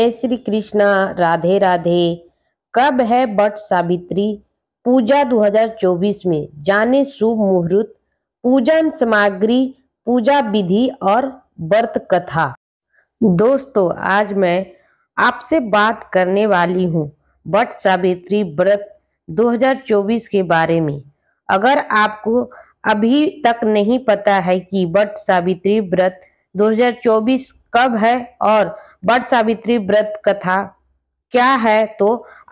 जय श्री कृष्णा राधे राधे कब है बट सावित्री पूजा 2024 में जाने शुभ मुहूर्त पूजन सामग्री पूजा विधि और व्रत कथा दोस्तों आज मैं आपसे बात करने वाली हूँ बट सावित्री व्रत 2024 के बारे में अगर आपको अभी तक नहीं पता है कि बट सावित्री व्रत 2024 कब है और बट सावित्री व्रत कथा क्या है तो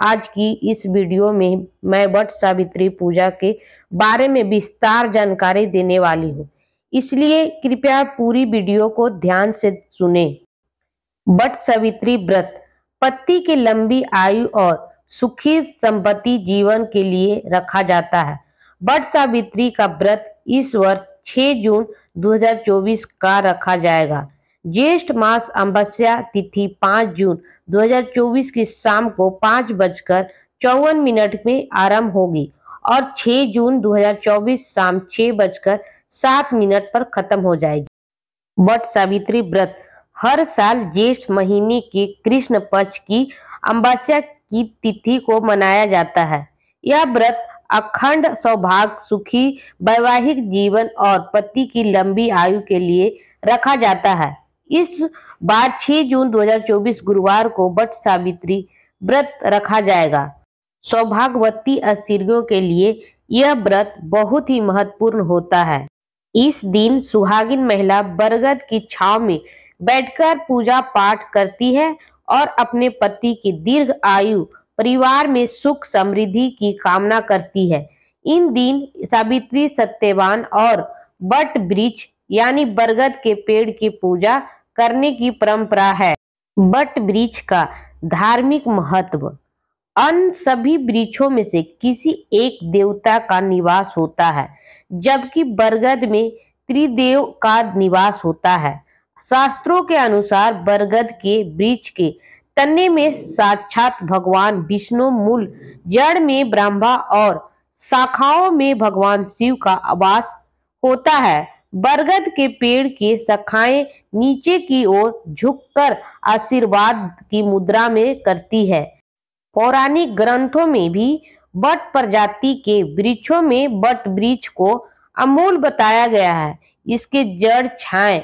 आज की इस वीडियो में मैं बट सावित्री पूजा के बारे में विस्तार जानकारी देने वाली हूँ इसलिए कृपया पूरी वीडियो को ध्यान से सुने बट सावित्री व्रत पति के लंबी आयु और सुखी संपत्ति जीवन के लिए रखा जाता है बट सावित्री का व्रत इस वर्ष 6 जून 2024 का रखा जाएगा ज्येष्ठ मास अमावस्या तिथि 5 जून 2024 की शाम को पांच बजकर चौवन मिनट में आरंभ होगी और 6 जून 2024 शाम छह बजकर सात मिनट पर खत्म हो जाएगी वट सावित्री व्रत हर साल ज्येष्ठ महीने के कृष्ण पक्ष की अमावस्या की तिथि को मनाया जाता है यह व्रत अखंड सौभाग्य सुखी वैवाहिक जीवन और पति की लंबी आयु के लिए रखा जाता है इस बार 6 जून 2024 गुरुवार को बट सावित्री व्रत रखा जाएगा सौभाग्यवती अस्थिरियों के लिए यह व्रत बहुत ही महत्वपूर्ण होता है इस दिन सुहागिन महिला बरगद की छाव में बैठकर पूजा पाठ करती है और अपने पति की दीर्घ आयु परिवार में सुख समृद्धि की कामना करती है इन दिन सावित्री सत्यवान और बट ब्रिज यानी बरगद के पेड़ की पूजा करने की परंपरा है बट वृक्ष का धार्मिक महत्व अन्य सभी वृक्षों में से किसी एक देवता का निवास होता है जबकि बरगद में त्रिदेव का निवास होता है शास्त्रों के अनुसार बरगद के वृक्ष के तने में साक्षात भगवान विष्णु मूल जड़ में ब्रह्मा और शाखाओं में भगवान शिव का आवास होता है बरगद के पेड़ के शाखाएं नीचे की ओर झुककर आशीर्वाद की मुद्रा में करती है पौराणिक ग्रंथों में भी बट प्रजाति के वृक्षों में बट वृक्ष को अमूल बताया गया है इसके जड़ छाए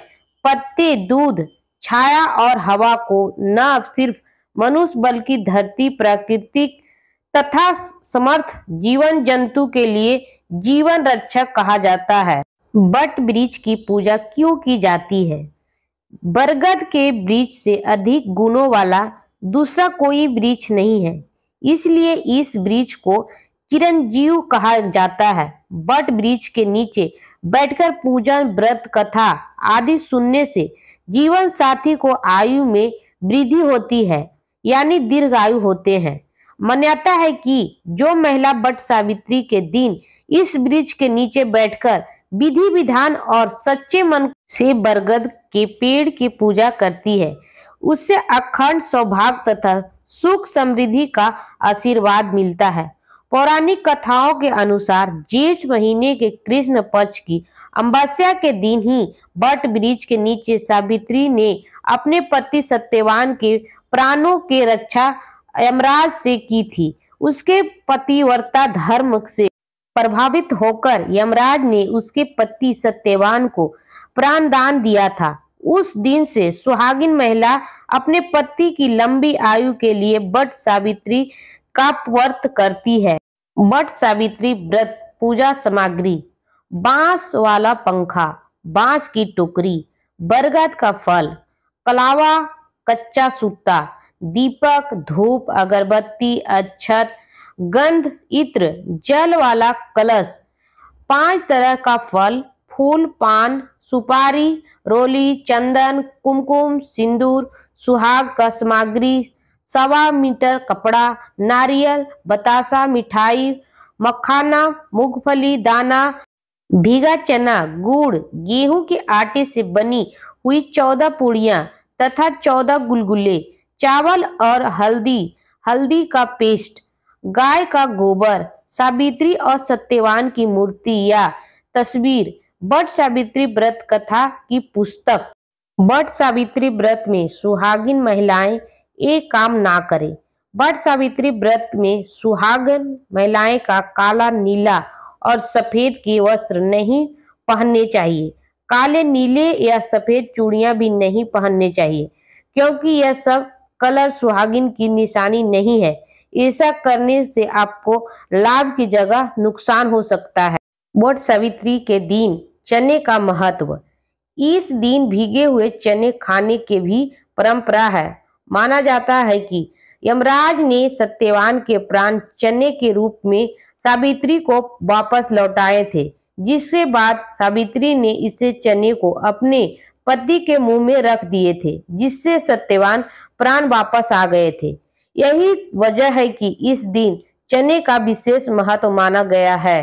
पत्ते दूध छाया और हवा को न सिर्फ मनुष्य बल्कि धरती प्राकृतिक तथा समर्थ जीवन जंतु के लिए जीवन रक्षक कहा जाता है बट वृक्ष की पूजा क्यों की जाती है बरगद के ब्रिज से अधिक गुणों वाला दूसरा कोई वृक्ष नहीं है इसलिए इस ब्रिज को किरणजीव कहा जाता है बट ब्रिज के नीचे बैठकर पूजन व्रत कथा आदि सुनने से जीवन साथी को आयु में वृद्धि होती है यानी दीर्घ आयु होते हैं मान्यता है कि जो महिला बट सावित्री के दिन इस वृक्ष के नीचे बैठकर विधि विधान और सच्चे मन से बरगद के पेड़ की पूजा करती है उससे अखंड सौभाग्य तथा सुख समृद्धि का आशीर्वाद मिलता है पौराणिक कथाओं के अनुसार जेठ महीने के कृष्ण पक्ष की अम्बास्या के दिन ही बट ब्रिज के नीचे सावित्री ने अपने पति सत्यवान के प्राणों के रक्षा यमराज से की थी उसके पतिवरता धर्म से प्रभावित होकर यमराज ने उसके पति सत्यवान को प्राण दान दिया था उस दिन से सुहागिन महिला अपने पति की लंबी आयु के लिए बट सावित्री का व्रत करती है बट सावित्री व्रत पूजा सामग्री बांस वाला पंखा बांस की टोकरी बरगद का फल कलावा कच्चा सूता दीपक धूप अगरबत्ती अक्षत गंध इत्र जल वाला कलश पांच तरह का फल फूल पान सुपारी रोली चंदन कुमकुम सिंदूर सुहाग का सामग्री सवा मीटर कपड़ा नारियल बतासा मिठाई मखाना मूंगफली दाना भीगा चना गुड़ गेहूं के आटे से बनी हुई चौदह पूड़िया तथा चौदह गुलगुले चावल और हल्दी हल्दी का पेस्ट गाय का गोबर सावित्री और सत्यवान की मूर्ति या तस्वीर बट सावित्री व्रत कथा की पुस्तक बट सावित्री व्रत में सुहागिन महिलाएं एक काम ना करें बट सावित्री व्रत में सुहागन महिलाएं का काला नीला और सफेद के वस्त्र नहीं पहनने चाहिए काले नीले या सफेद चूड़ियां भी नहीं पहनने चाहिए क्योंकि यह सब कलर सुहागिन की निशानी नहीं है ऐसा करने से आपको लाभ की जगह नुकसान हो सकता है वट सवित्री के दिन चने का महत्व इस दिन भीगे हुए चने खाने के भी परंपरा है माना जाता है कि यमराज ने सत्यवान के प्राण चने के रूप में सावित्री को वापस लौटाए थे जिसके बाद सावित्री ने इसे चने को अपने पति के मुंह में रख दिए थे जिससे सत्यवान प्राण वापस आ गए थे यही वजह है कि इस दिन चने का विशेष महत्व माना गया है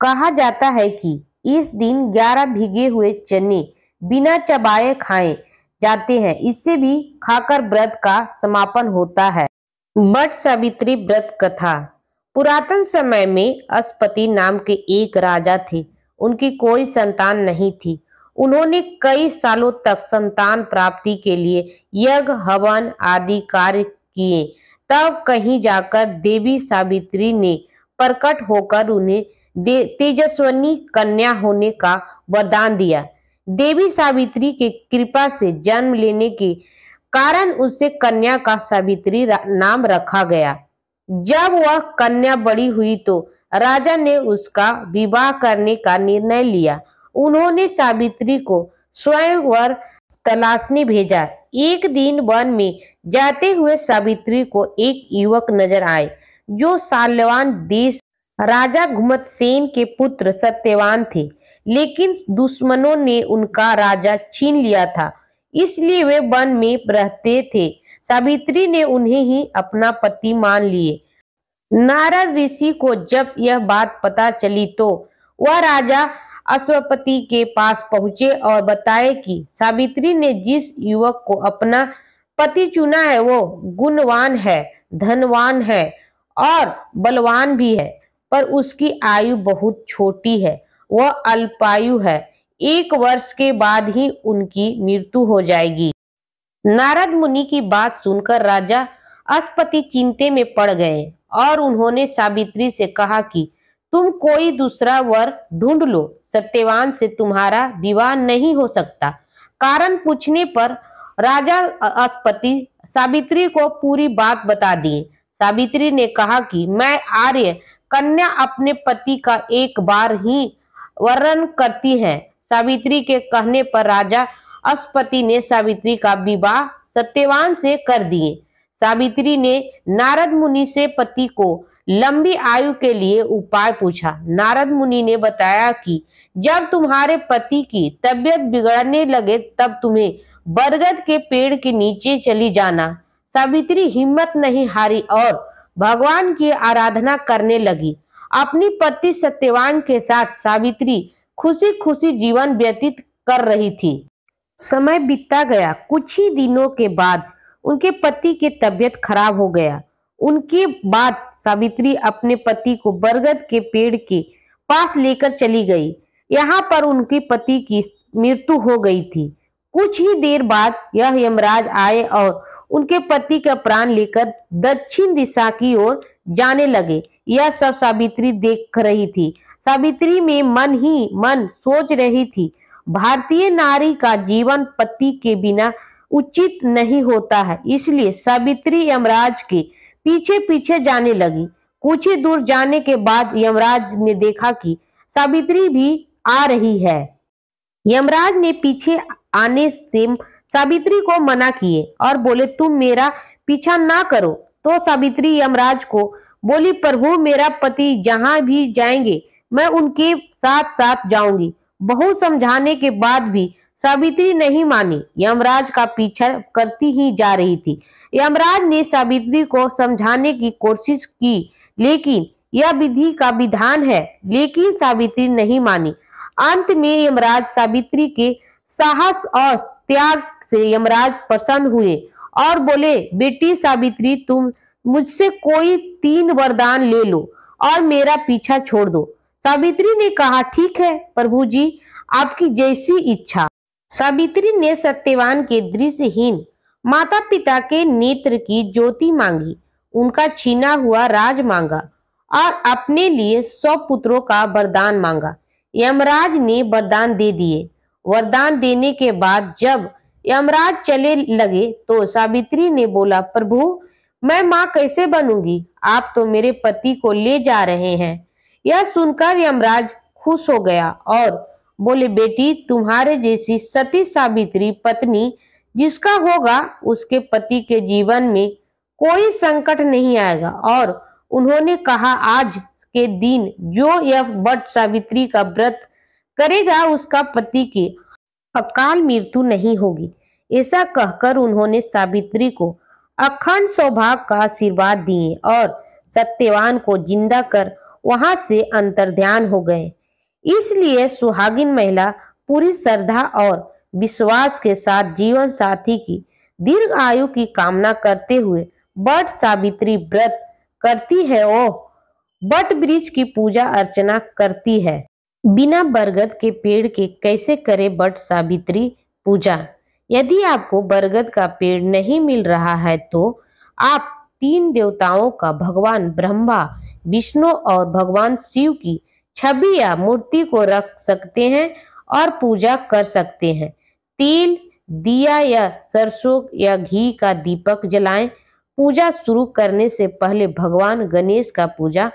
कहा जाता है कि इस दिन 11 भीगे हुए चने बिना चबाए खाए जाते हैं इससे भी खाकर व्रत का समापन होता है मठ सावित्री व्रत कथा पुरातन समय में अस्पति नाम के एक राजा थे उनकी कोई संतान नहीं थी उन्होंने कई सालों तक संतान प्राप्ति के लिए यज्ञ हवन आदि कार्य किए तब कहीं जाकर देवी सावित्री ने प्रकट होकर उन्हें तेजस्वनी कन्या होने का वरदान दिया देवी सावित्री के कृपा से जन्म लेने के कारण उसे कन्या का सावित्री नाम रखा गया जब वह कन्या बड़ी हुई तो राजा ने उसका विवाह करने का निर्णय लिया उन्होंने सावित्री को स्वयंवर तलाशने भेजा एक दिन वन में जाते हुए सावित्री को एक युवक नजर आए जो साल्यवान देश राजा घुमत सेन के पुत्र सत्यवान थे लेकिन दुश्मनों ने उनका राजा छीन लिया था इसलिए वे वन में रहते थे सावित्री ने उन्हें ही अपना पति मान लिए नारद ऋषि को जब यह बात पता चली तो वह राजा अश्वपति के पास पहुंचे और बताए कि सावित्री ने जिस युवक को अपना पति चुना है वो गुणवान है धनवान है और बलवान भी है पर उसकी आयु बहुत छोटी है वह अल्पायु है एक वर्ष के बाद ही उनकी मृत्यु हो जाएगी नारद मुनि की बात सुनकर राजा अस्पति चिंते में पड़ गए और उन्होंने सावित्री से कहा कि तुम कोई दूसरा वर ढूंढ लो सत्यवान से तुम्हारा विवाह नहीं हो सकता कारण पूछने पर राजा अस्पति सावित्री को पूरी बात बता दी सावित्री ने कहा कि मैं आर्य कन्या अपने पति का एक बार ही वर्णन करती है सावित्री के कहने पर राजा अस्पति ने सावित्री का विवाह सत्यवान से कर दिए सावित्री ने नारद मुनि से पति को लंबी आयु के लिए उपाय पूछा नारद मुनि ने बताया कि जब तुम्हारे पति की तबियत बिगड़ने लगे तब तुम्हें बरगद के पेड़ के नीचे चली जाना सावित्री हिम्मत नहीं हारी और भगवान की आराधना करने लगी अपनी पति सत्यवान के साथ सावित्री खुशी खुशी जीवन व्यतीत कर रही थी समय बीतता गया कुछ ही दिनों के बाद उनके पति की तबियत खराब हो गया उनके बाद सावित्री अपने पति को बरगद के पेड़ के पास लेकर चली गई यहाँ पर उनके पति की मृत्यु हो गई थी कुछ ही देर बाद यह यमराज आए और उनके पति का प्राण लेकर दक्षिण दिशा की ओर जाने लगे यह सब सावित्री देख रही थी सावित्री में मन ही मन सोच रही थी भारतीय नारी का जीवन पति के बिना उचित नहीं होता है इसलिए सावित्री यमराज के पीछे पीछे जाने लगी कुछ ही दूर जाने के बाद यमराज ने देखा कि सावित्री भी आ रही है यमराज ने पीछे आने से सावित्री को मना किए और बोले तुम मेरा पीछा ना करो तो सावित्री यमराज को बोली प्रभु मेरा पति जहाँ भी जाएंगे मैं उनके साथ साथ जाऊंगी बहुत समझाने के बाद भी सावित्री नहीं मानी यमराज का पीछा करती ही जा रही थी यमराज ने सावित्री को समझाने की कोशिश की लेकिन यह विधि का विधान है लेकिन सावित्री नहीं मानी अंत में यमराज सावित्री के साहस और त्याग से यमराज प्रसन्न हुए और बोले बेटी सावित्री तुम मुझसे कोई तीन वरदान ले लो और मेरा पीछा छोड़ दो सावित्री ने कहा ठीक है प्रभु जी आपकी जैसी इच्छा सावित्री ने सत्यवान के दृश्यहीन माता पिता के नेत्र की ज्योति मांगी उनका छीना हुआ राज मांगा और अपने लिए सौ पुत्रों का वरदान मांगा यमराज ने वरदान दे दिए वरदान देने के बाद जब यमराज चले लगे तो सावित्री ने बोला प्रभु मैं माँ कैसे बनूंगी आप तो मेरे पति को ले जा रहे हैं यह सुनकर यमराज खुश हो गया और बोले बेटी तुम्हारे जैसी सती सावित्री पत्नी जिसका होगा उसके पति के जीवन में कोई संकट नहीं आएगा और उन्होंने कहा आज के दिन जो यह बट सावित्री का व्रत करेगा उसका पति की अकाल मृत्यु नहीं होगी ऐसा कहकर उन्होंने सावित्री को अखंड सौभाग्य का आशीर्वाद दिए और सत्यवान को जिंदा कर वहां से अंतर्ध्यान हो गए इसलिए सुहागिन महिला पूरी श्रद्धा और विश्वास के साथ जीवन साथी की दीर्घ आयु की कामना करते हुए बट सावित्री व्रत करती है ओ बट वृक्ष की पूजा अर्चना करती है बिना बरगद के पेड़ के कैसे करे बट सावित्री पूजा यदि आपको बरगद का पेड़ नहीं मिल रहा है तो आप तीन देवताओं का भगवान ब्रह्मा विष्णु और भगवान शिव की छवि या मूर्ति को रख सकते हैं और पूजा कर सकते हैं तिल दिया या सरसों या घी का दीपक जलाएं पूजा शुरू करने से पहले भगवान गणेश का पूजा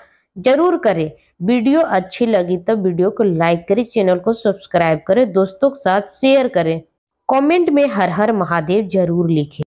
जरूर करें वीडियो अच्छी लगी तो वीडियो को लाइक करें चैनल को सब्सक्राइब करें दोस्तों के साथ शेयर करें कमेंट में हर हर महादेव जरूर लिखें